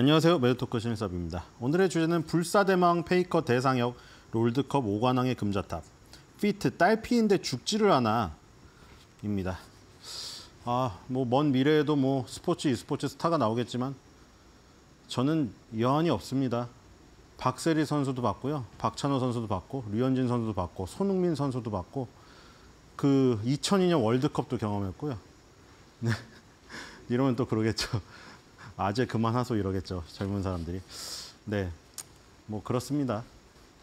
안녕하세요. 매드토크 신일섭입니다. 오늘의 주제는 불사대망 페이커 대상역 롤드컵 5관왕의 금자탑 피트 딸피인데 죽지를 않아 입니다. 아, 뭐 먼 미래에도 뭐 스포츠 e스포츠 스타가 나오겠지만 저는 여한이 없습니다. 박세리 선수도 봤고요. 박찬호 선수도 봤고 류현진 선수도 봤고 손흥민 선수도 봤고 그 2002년 월드컵도 경험했고요. 네. 이러면 또 그러겠죠. 아재 그만하소 이러겠죠. 젊은 사람들이. 네. 뭐 그렇습니다.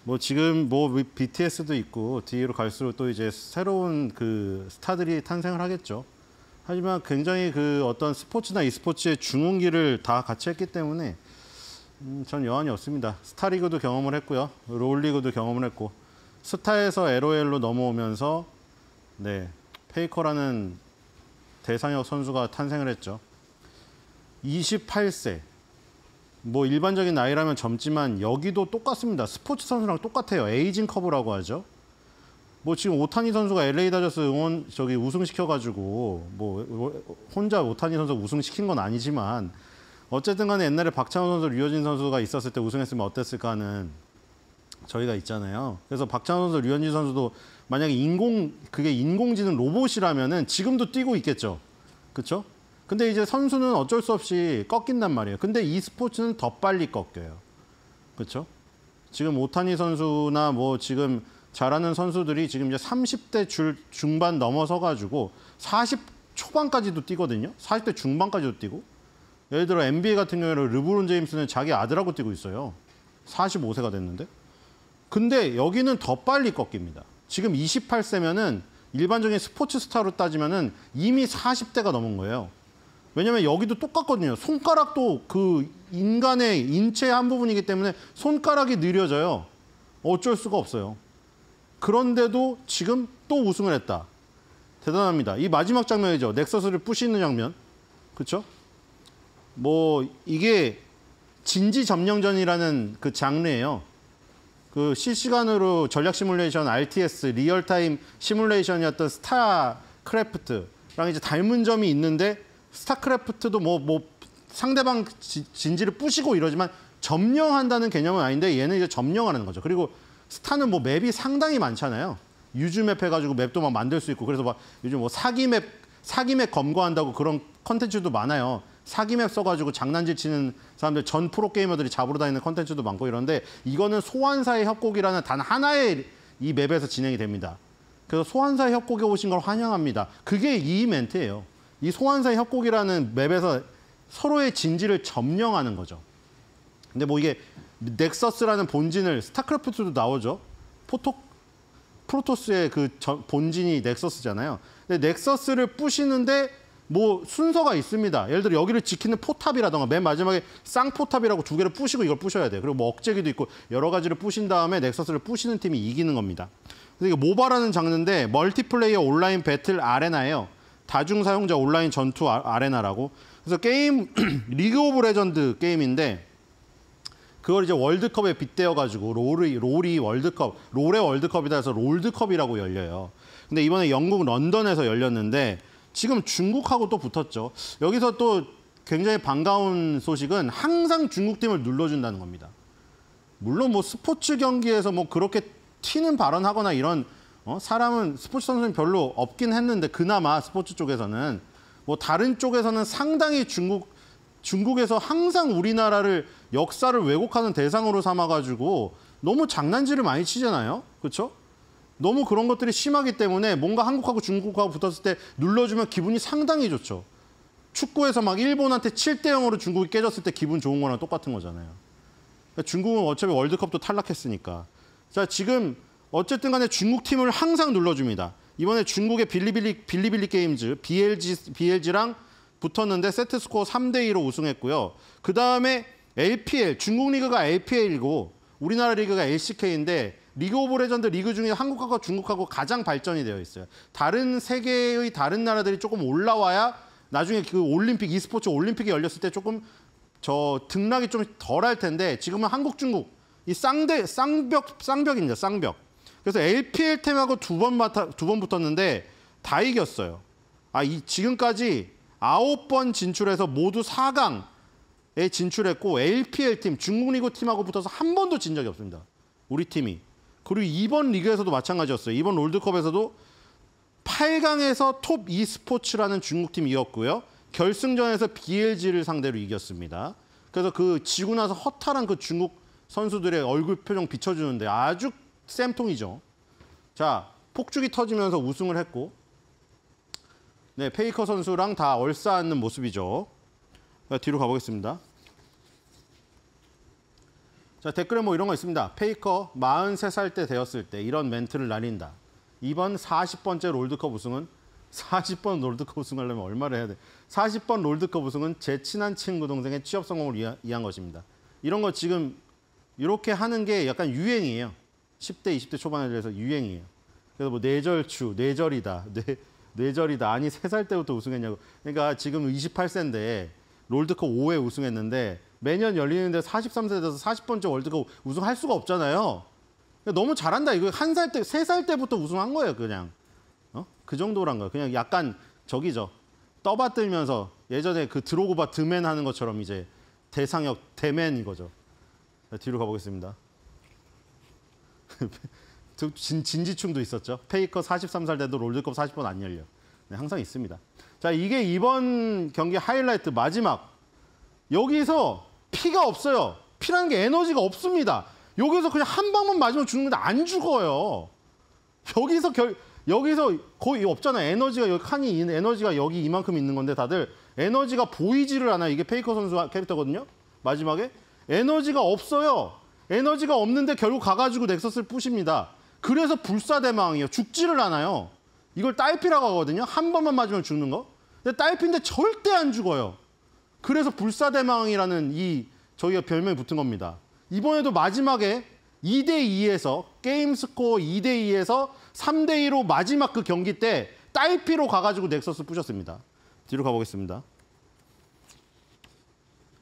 뭐 지금 뭐 BTS도 있고 뒤로 갈수록 또 이제 새로운 그 스타들이 탄생을 하겠죠. 하지만 굉장히 그 어떤 스포츠나 e스포츠의 중흥기를 다 같이 했기 때문에 음, 전 여한이 없습니다. 스타리그도 경험을 했고요. 롤리그도 경험을 했고 스타에서 LOL로 넘어오면서 네 페이커라는 대상역 선수가 탄생을 했죠. 28세. 뭐 일반적인 나이라면 젊지만 여기도 똑같습니다. 스포츠 선수랑 똑같아요. 에이징 커브라고 하죠. 뭐 지금 오타니 선수가 LA 다저스 응원 저기 우승시켜가지고 뭐 혼자 오타니 선수 우승시킨 건 아니지만 어쨌든 간에 옛날에 박찬호 선수, 류현진 선수가 있었을 때 우승했으면 어땠을까 하는 저희가 있잖아요. 그래서 박찬호 선수, 류현진 선수도 만약에 인공 그게 인공지능 로봇이라면은 지금도 뛰고 있겠죠. 그렇죠? 근데 이제 선수는 어쩔 수 없이 꺾인단 말이에요. 근데 이 스포츠는 더 빨리 꺾여요. 그렇죠? 지금 오타니 선수나 뭐 지금 잘하는 선수들이 지금 이제 30대 줄 중반 넘어서 가지고 40 초반까지도 뛰거든요. 40대 중반까지도 뛰고. 예를 들어 NBA 같은 경우에는 르브론 제임스는 자기 아들하고 뛰고 있어요. 45세가 됐는데. 근데 여기는 더 빨리 꺾입니다. 지금 28세면은 일반적인 스포츠 스타로 따지면은 이미 40대가 넘은 거예요. 왜냐면 여기도 똑같거든요. 손가락도 그 인간의 인체의 한 부분이기 때문에 손가락이 느려져요. 어쩔 수가 없어요. 그런데도 지금 또 우승을 했다. 대단합니다. 이 마지막 장면이죠. 넥서스를 부시는 장면. 그렇죠? 뭐 이게 진지 점령전이라는 그 장르예요. 그 실시간으로 전략 시뮬레이션 RTS 리얼타임 시뮬레이션이었던 스타크래프트랑 이제 닮은 점이 있는데 스타크래프트도 뭐, 뭐 상대방 지, 진지를 부시고 이러지만 점령한다는 개념은 아닌데 얘는 이제 점령하는 거죠. 그리고 스타는 뭐 맵이 상당히 많잖아요. 유즈맵 해가지고 맵도 막 만들 수 있고 그래서 막 요즘 뭐 사기맵 사기맵 검거한다고 그런 컨텐츠도 많아요. 사기맵 써가지고 장난질 치는 사람들 전 프로게이머들이 잡으러 다니는 컨텐츠도 많고 이런데 이거는 소환사의 협곡이라는 단 하나의 이 맵에서 진행이 됩니다. 그래서 소환사의 협곡에 오신 걸 환영합니다. 그게 이 멘트예요. 이 소환사의 협곡이라는 맵에서 서로의 진지를 점령하는 거죠. 근데 뭐 이게 넥서스라는 본진을 스타크래프트도 나오죠. 포토 프로토스의 그 저, 본진이 넥서스잖아요. 근데 넥서스를 부시는데 뭐 순서가 있습니다. 예를 들어 여기를 지키는 포탑이라던가 맨 마지막에 쌍포탑이라고 두 개를 부시고 이걸 부셔야 돼요. 그리고 뭐 억제기도 있고 여러 가지를 부신 다음에 넥서스를 부시는 팀이 이기는 겁니다. 근데 이게 모바라는 장르인데 멀티플레이어 온라인 배틀 아레나예요. 다중 사용자 온라인 전투 아, 아레나라고. 그래서 게임 리그 오브 레전드 게임인데 그걸 이제 월드컵에 빗대어 가지고 롤이 롤이 월드컵, 롤의 월드컵이다 해서 롤드컵이라고 열려요. 근데 이번에 영국 런던에서 열렸는데 지금 중국하고 또 붙었죠. 여기서 또 굉장히 반가운 소식은 항상 중국팀을 눌러준다는 겁니다. 물론 뭐 스포츠 경기에서 뭐 그렇게 튀는 발언하거나 이런 어? 사람은 스포츠 선수는 별로 없긴 했는데 그나마 스포츠 쪽에서는 뭐 다른 쪽에서는 상당히 중국 중국에서 항상 우리나라를 역사를 왜곡하는 대상으로 삼아가지고 너무 장난질을 많이 치잖아요. 그렇죠? 너무 그런 것들이 심하기 때문에 뭔가 한국하고 중국하고 붙었을 때 눌러주면 기분이 상당히 좋죠. 축구에서 막 일본한테 7대 0으로 중국이 깨졌을 때 기분 좋은 거랑 똑같은 거잖아요. 그러니까 중국은 어차피 월드컵도 탈락했으니까. 자, 지금 어쨌든 간에 중국 팀을 항상 눌러줍니다. 이번에 중국의 빌리빌리, 빌리빌리 게임즈, BLG, BLG랑 붙었는데 세트 스코어 3대2로 우승했고요. 그 다음에 LPL, 중국 리그가 LPL이고 우리나라 리그가 LCK인데 리그 오브 레전드 리그 중에 한국하고 중국하고 가장 발전이 되어 있어요. 다른 세계의 다른 나라들이 조금 올라와야 나중에 그 올림픽, e스포츠 올림픽이 열렸을 때 조금 저 등락이 좀 덜할 텐데 지금은 한국, 중국 이 쌍대, 쌍벽, 쌍벽입니다, 쌍벽. 그래서 LPL템하고 두번 맡아 두번 붙었는데 다 이겼어요. 아, 이 지금까지 아홉 번 진출해서 모두 4강에 진출했고 LPL팀 중국 리그 팀하고 붙어서 한 번도 진 적이 없습니다. 우리 팀이. 그리고 이번 리그에서도 마찬가지였어요. 이번 롤드컵에서도 8강에서 톱 e스포츠라는 중국팀 이었고요. 결승전에서 BLG를 상대로 이겼습니다. 그래서 그 지고 나서 허탈한 그 중국 선수들의 얼굴 표정 비춰주는데 아주 쌤통이죠. 자, 폭죽이 터지면서 우승을 했고 네, 페이커 선수랑 다얼싸앉는 모습이죠. 뒤로 가보겠습니다. 자, 댓글에 뭐 이런 거 있습니다. 페이커 43살 때 되었을 때 이런 멘트를 날린다. 이번 40번째 롤드컵 우승은 40번 롤드컵 우승하려면 얼마를 해야 돼? 40번 롤드컵 우승은 제 친한 친구 동생의 취업 성공을 위한 것입니다. 이런 거 지금 이렇게 하는 게 약간 유행이에요. 10대, 20대 초반에 대해서 유행이에요. 그래서 뭐 뇌절추, 뇌절이다, 뇌, 뇌절이다. 아니, 3살 때부터 우승했냐고. 그러니까 지금 28세인데 롤드컵 5회 우승했는데 매년 열리는데 43세 돼서 40번째 월드컵 우승할 수가 없잖아요. 그러니까 너무 잘한다. 이거 한 살 때, 세 살 때부터 우승한 거예요, 그냥. 어? 그 정도란 거예요. 그냥 약간 저기죠. 떠받들면서 예전에 그 드로그바 드맨 하는 것처럼 이제 대상역 대맨 이거죠. 뒤로 가보겠습니다. 진, 진지충도 있었죠. 페이커 43살 돼도 롤드컵 40번 안 열려. 네, 항상 있습니다. 자, 이게 이번 경기 하이라이트 마지막. 여기서 피가 없어요. 피라는 게 에너지가 없습니다. 여기서 그냥 한 방만 맞으면 죽는데 건안 죽어요. 여기서 결, 여기서 거의 없잖아요. 에너지가 여기 칸이 에너지가 여기 이만큼 있는 건데 다들 에너지가 보이지를 않아요. 이게 페이커 선수 캐릭터거든요. 마지막에 에너지가 없어요. 에너지가 없는데 결국 가가지고 넥서스를 부십니다. 그래서 불사대망이에요. 죽지를 않아요. 이걸 딸피라고 하거든요. 한 번만 맞으면 죽는 거. 근데 딸피인데 절대 안 죽어요. 그래서 불사대망이라는 이 저희가 별명이 붙은 겁니다. 이번에도 마지막에 2대2에서 게임 스코어 2대2에서 3대2로 마지막 그 경기 때 딸피로 가가지고 넥서스 부셨습니다. 뒤로 가보겠습니다.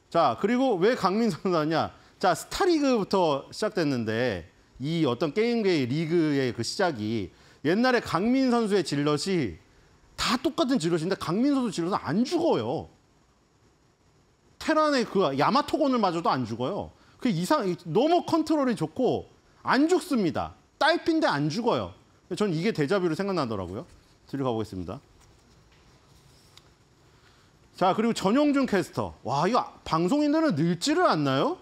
자, 그리고 왜 강민 선수냐 자, 스타리그부터 시작됐는데 이 어떤 게임계의 리그의 그 시작이 옛날에 강민 선수의 질럿이 다 똑같은 질럿인데 강민 선수 질럿은 안 죽어요. 테란의 그 야마토건을 맞아도 안 죽어요. 그 이상 너무 컨트롤이 좋고 안 죽습니다. 딸핀데 안 죽어요. 전 이게 대자뷰로 생각나더라고요. 뒤로 가보겠습니다. 자 그리고 전용준 캐스터. 와 이거 방송인들은 늙지를 않나요?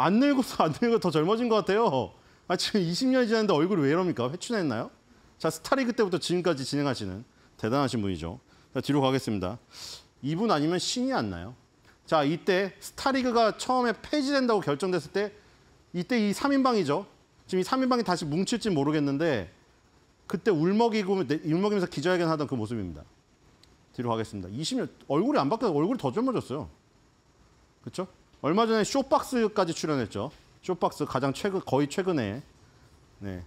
안 늙어서 안 늙어 더 젊어진 것 같아요. 아 지금 20년이 지났는데 얼굴이 왜 이럽니까? 회춘했나요? 자 스타리그 때부터 지금까지 진행하시는 대단하신 분이죠. 자 뒤로 가겠습니다. 이분 아니면 신이 안 나요. 자 이때 스타리그가 처음에 폐지된다고 결정됐을 때 이때 이 3인방이죠. 지금 이 3인방이 다시 뭉칠지 모르겠는데 그때 울먹이고 네, 울먹이면서 기자회견 하던 그 모습입니다. 뒤로 가겠습니다. 20년 얼굴이 안 바뀌어서 얼굴이 더 젊어졌어요. 그렇죠? 얼마 전에 쇼박스까지 출연했죠. 쇼박스 가장 최근 거의 최근에 네.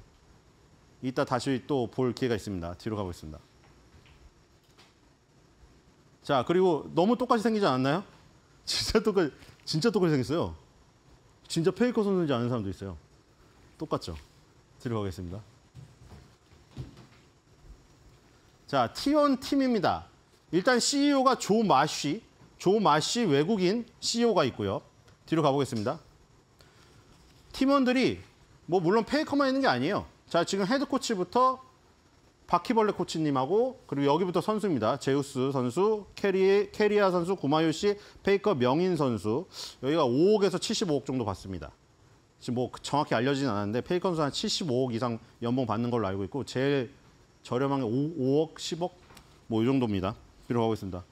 이따 다시 또 볼 기회가 있습니다. 뒤로 가고있습니다 자, 그리고 너무 똑같이 생기지 않았나요? 진짜 똑같이 진짜 똑같이 생겼어요. 진짜 페이커 선수인지 아는 사람도 있어요. 똑같죠. 뒤로 가겠습니다. 자, T1 팀입니다. 일단 CEO가 조 마쉬, 조마씨 외국인 CEO가 있고요. 뒤로 가보겠습니다. 팀원들이 뭐 물론 페이커만 있는 게 아니에요. 자 지금 헤드 코치부터 바퀴벌레 코치님하고 그리고 여기부터 선수입니다. 제우스 선수, 캐리, 캐리아 선수, 구마요 씨, 페이커 명인 선수. 여기가 5억에서 75억 정도 받습니다. 지금 뭐 정확히 알려진 않았는데 페이커 선수 한 75억 이상 연봉 받는 걸로 알고 있고 제일 저렴한 게 5, 억 10억 뭐 이 정도입니다. 뒤로 가보겠습니다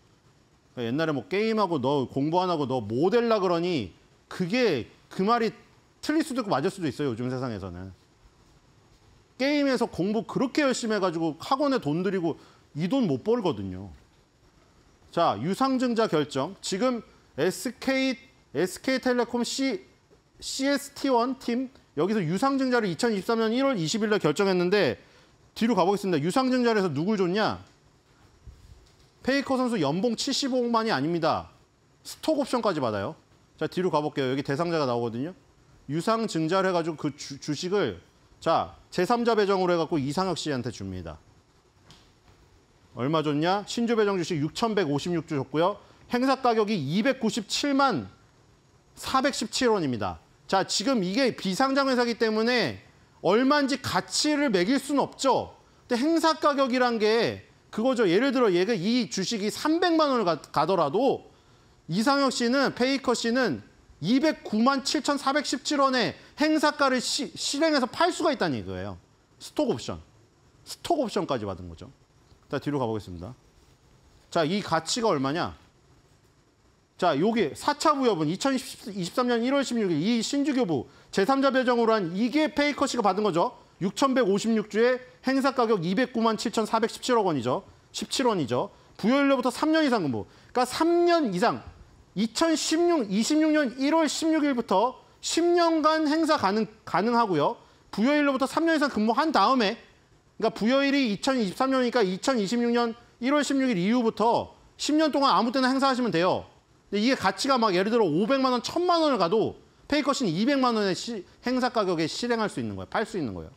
그러니까 옛날에 뭐 게임하고 너 공부 안 하고 너 모델라 그러니 그게 그 말이 틀릴 수도 있고 맞을 수도 있어요. 요즘 세상에서는. 게임에서 공부 그렇게 열심히 해가지고 학원에 돈 들이고 이 돈 못 벌거든요. 자, 유상증자 결정. 지금 SK, SK텔레콤 C, CST1 팀 여기서 유상증자를 2023년 1월 20일 날 결정했는데 뒤로 가보겠습니다. 유상증자를해서 누굴 줬냐? 페이커 선수 연봉 75억만이 아닙니다. 스톡 옵션까지 받아요. 자, 뒤로 가볼게요. 여기 대상자가 나오거든요. 유상 증자를 해가지고 그 주, 주식을 자, 제3자 배정으로 해갖고 이상혁 씨한테 줍니다. 얼마 줬냐? 신조 배정 주식 6,156주 줬고요. 행사 가격이 297만 417원입니다. 자, 지금 이게 비상장 회사기 때문에 얼마인지 가치를 매길 수는 없죠. 근데 행사 가격이란 게 그거죠. 예를 들어 얘가 이 주식이 300만 원을 가, 더라도 이상혁 씨는 페이커 씨는 209만 7,417원의 행사가를 시, 실행해서 팔 수가 있다는 얘기예요. 스톡 옵션. 스톡 옵션까지 받은 거죠. 자, 뒤로 가보겠습니다. 자, 이 가치가 얼마냐? 자, 요게 4차 부여분 2023년 1월 16일 이 신주교부 제3자 배정으로 한 이게 페이커 씨가 받은 거죠. 6,156주에 행사 가격 209만 7,417억 원이죠. 17원이죠. 부여일로부터 3년 이상 근무. 그러니까 3년 이상 2016, 26년 1월 16일부터 10년간 행사 가능, 가능하고요. 부여일로부터 3년 이상 근무한 다음에 그러니까 부여일이 2023년이니까 2026년 1월 16일 이후부터 10년 동안 아무 때나 행사하시면 돼요. 근데 이게 가치가 막 예를 들어 500만 원, 1000만 원을 가도 페이커신 200만 원의 행사 가격에 실행할 수 있는 거예요. 팔 수 있는 거예요.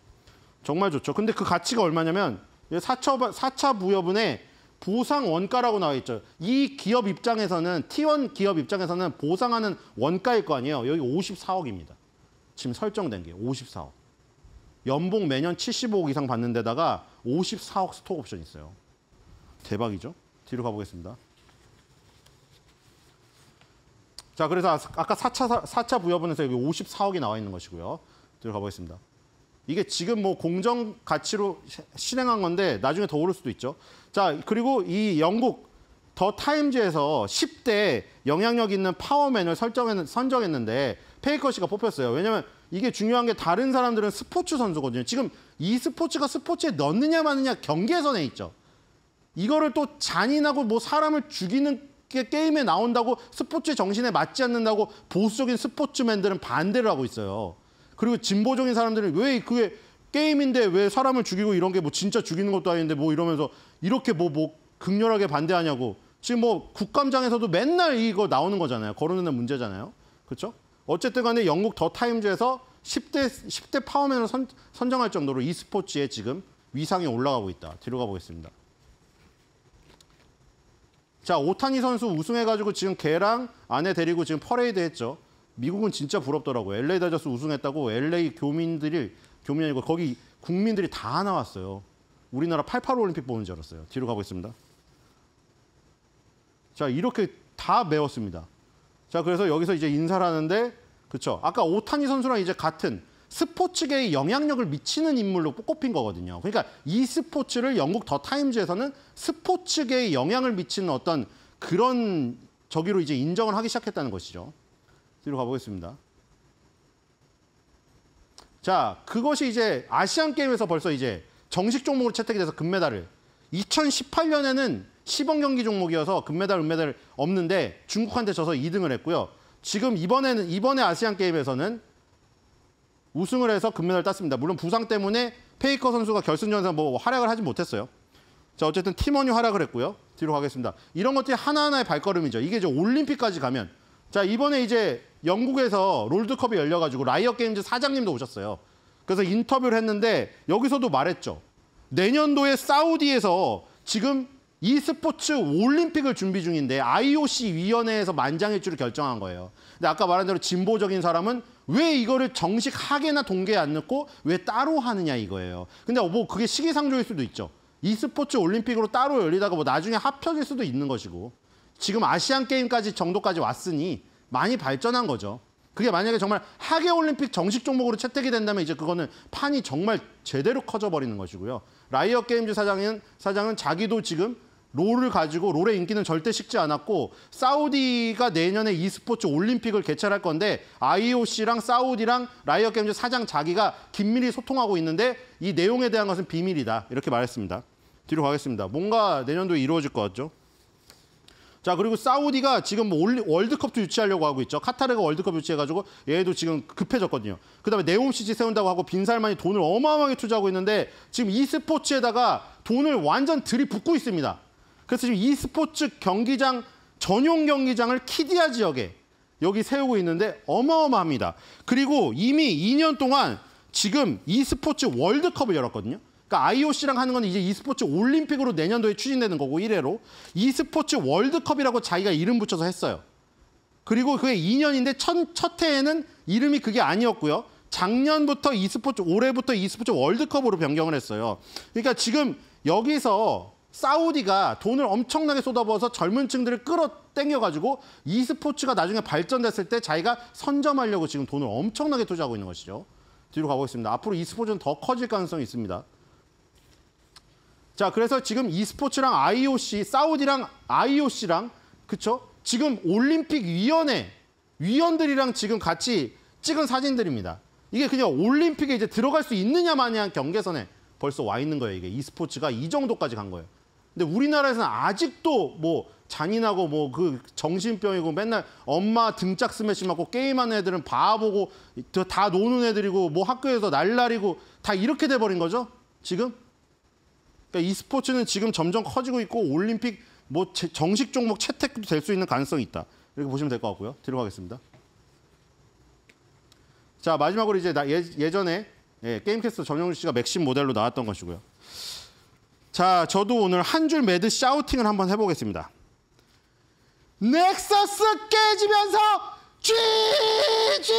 정말 좋죠. 근데 그 가치가 얼마냐면 4차, 4차 부여분에 보상 원가라고 나와 있죠. 이 기업 입장에서는 T1 기업 입장에서는 보상하는 원가일 거 아니에요. 여기 54억입니다. 지금 설정된 게 54억. 연봉 매년 75억 이상 받는 데다가 54억 스톡 옵션 있어요. 대박이죠? 뒤로 가보겠습니다. 자, 그래서 아까 4차, 4차 부여분에서 여기 54억이 나와 있는 것이고요. 뒤로 가보겠습니다. 이게 지금 뭐 공정 가치로 실행한 건데 나중에 더 오를 수도 있죠. 자, 그리고 이 영국 더 타임즈에서 10대 영향력 있는 파워맨을 설정했, 선정했는데 페이커 씨가 뽑혔어요. 왜냐면 이게 중요한 게 다른 사람들은 스포츠 선수거든요. 지금 이 스포츠가 스포츠에 넣느냐 마느냐 경계선에 있죠. 이거를 또 잔인하고 뭐 사람을 죽이는 게 게임에 나온다고 스포츠 정신에 맞지 않는다고 보수적인 스포츠맨들은 반대를 하고 있어요. 그리고 진보적인 사람들은 왜 그게 게임인데 왜 사람을 죽이고 이런 게 뭐 진짜 죽이는 것도 아닌데 뭐 이러면서 이렇게 뭐뭐 뭐 극렬하게 반대하냐고. 지금 뭐 국감장에서도 맨날 이거 나오는 거잖아요. 거론하는 문제잖아요. 그렇죠? 어쨌든 간에 영국 더 타임즈에서 10대 10대 파워맨을 선, 선정할 정도로 e스포츠에 지금 위상이 올라가고 있다. 뒤로 가보겠습니다. 자, 오타니 선수 우승해가지고 지금 걔랑 아내 데리고 지금 퍼레이드 했죠. 미국은 진짜 부럽더라고요. LA 다저스 우승했다고 LA 교민들이 교민이 아니고 거기 국민들이 다 나왔어요. 우리나라 88 올림픽 보는 줄 알았어요. 뒤로 가고 있습니다. 자, 이렇게 다 메웠습니다. 자, 그래서 여기서 이제 인사를 하는데 그렇죠. 아까 오타니 선수랑 이제 같은 스포츠계의 영향력을 미치는 인물로 꼽힌 거거든요. 그러니까 이 스포츠를 영국 더 타임즈에서는 스포츠계에 영향을 미치는 어떤 그런 저기로 이제 인정을 하기 시작했다는 것이죠. 뒤로 가보겠습니다. 자, 그것이 이제 아시안 게임에서 벌써 이제 정식 종목으로 채택이 돼서 금메달을 2018년에는 시범 경기 종목이어서 금메달, 은메달 없는데 중국한테 져서 2등을 했고요. 지금 이번에는 이번에 아시안 게임에서는 우승을 해서 금메달을 땄습니다. 물론 부상 때문에 페이커 선수가 결승전에서 뭐 활약을 하지 못했어요. 자, 어쨌든 팀원이 활약을 했고요. 뒤로 가겠습니다. 이런 것들이 하나하나의 발걸음이죠. 이게 이제 올림픽까지 가면 자, 이번에 이제 영국에서 롤드컵이 열려가지고 라이엇 게임즈 사장님도 오셨어요. 그래서 인터뷰를 했는데 여기서도 말했죠. 내년도에 사우디에서 지금 e스포츠 올림픽을 준비 중인데 IOC 위원회에서 만장일치로 결정한 거예요. 근데 아까 말한 대로 진보적인 사람은 왜 이거를 정식 하게나 동계에 안 넣고 왜 따로 하느냐 이거예요. 근데 뭐 그게 시기상조일 수도 있죠. e스포츠 올림픽으로 따로 열리다가 뭐 나중에 합쳐질 수도 있는 것이고 지금 아시안 게임까지 정도까지 왔으니 많이 발전한 거죠. 그게 만약에 정말 하계 올림픽 정식 종목으로 채택이 된다면 이제 그거는 판이 정말 제대로 커져 버리는 것이고요. 라이어 게임즈 사장은 사장은 자기도 지금 롤을 가지고 롤의 인기는 절대 식지 않았고 사우디가 내년에 e스포츠 올림픽을 개최할 건데 IOC랑 사우디랑 라이어 게임즈 사장 자기가 긴밀히 소통하고 있는데 이 내용에 대한 것은 비밀이다. 이렇게 말했습니다. 뒤로 가겠습니다. 뭔가 내년도에 이루어질 것 같죠? 자 그리고 사우디가 지금 뭐 올 월드컵도 유치하려고 하고 있죠. 카타르가 월드컵 유치해가지고 얘도 지금 급해졌거든요. 그다음에 네옴시티 세운다고 하고 빈살만이 돈을 어마어마하게 투자하고 있는데 지금 e스포츠에다가 돈을 완전 들이붓고 있습니다. 그래서 지금 e스포츠 경기장 전용 경기장을 키디아 지역에 여기 세우고 있는데 어마어마합니다. 그리고 이미 2년 동안 지금 e스포츠 월드컵을 열었거든요. 그러니까 IOC랑 하는 건 이제 e스포츠 올림픽으로 내년도에 추진되는 거고 1회로 e스포츠 월드컵이라고 자기가 이름 붙여서 했어요. 그리고 그게 2년인데 첫, 첫 해에는 이름이 그게 아니었고요. 작년부터 e스포츠 올해부터 e스포츠 월드컵으로 변경을 했어요. 그러니까 지금 여기서 사우디가 돈을 엄청나게 쏟아부어서 젊은 층들을 끌어당겨가지고 e스포츠가 나중에 발전됐을 때 자기가 선점하려고 지금 돈을 엄청나게 투자하고 있는 것이죠. 뒤로 가보겠습니다. 앞으로 e스포츠는 더 커질 가능성이 있습니다. 자, 그래서 지금 e스포츠랑 IOC, 사우디랑 IOC랑 그쵸? 지금 올림픽 위원회 위원들이랑 지금 같이 찍은 사진들입니다. 이게 그냥 올림픽에 이제 들어갈 수 있느냐 마냐한 경계선에 벌써 와 있는 거예요. 이게 e스포츠가 이 정도까지 간 거예요. 근데 우리나라에서는 아직도 뭐 잔인하고 뭐 그 정신병이고 맨날 엄마 등짝 스매시 맞고 게임하는 애들은 바보고 다 노는 애들이고 뭐 학교에서 날라리고 다 이렇게 돼버린 거죠 지금 그러니까 e스포츠는 지금 점점 커지고 있고 올림픽 뭐 정식 종목 채택도 될 수 있는 가능성이 있다. 이렇게 보시면 될 것 같고요. 들어 가겠습니다. 자 마지막으로 이제 나, 예, 전에 예, 게임캐스터 정영준 씨가 맥심 모델로 나왔던 것이고요. 자 저도 오늘 한 줄 매드 샤우팅을 한번 해보겠습니다. 넥서스 깨지면서 쥐쥐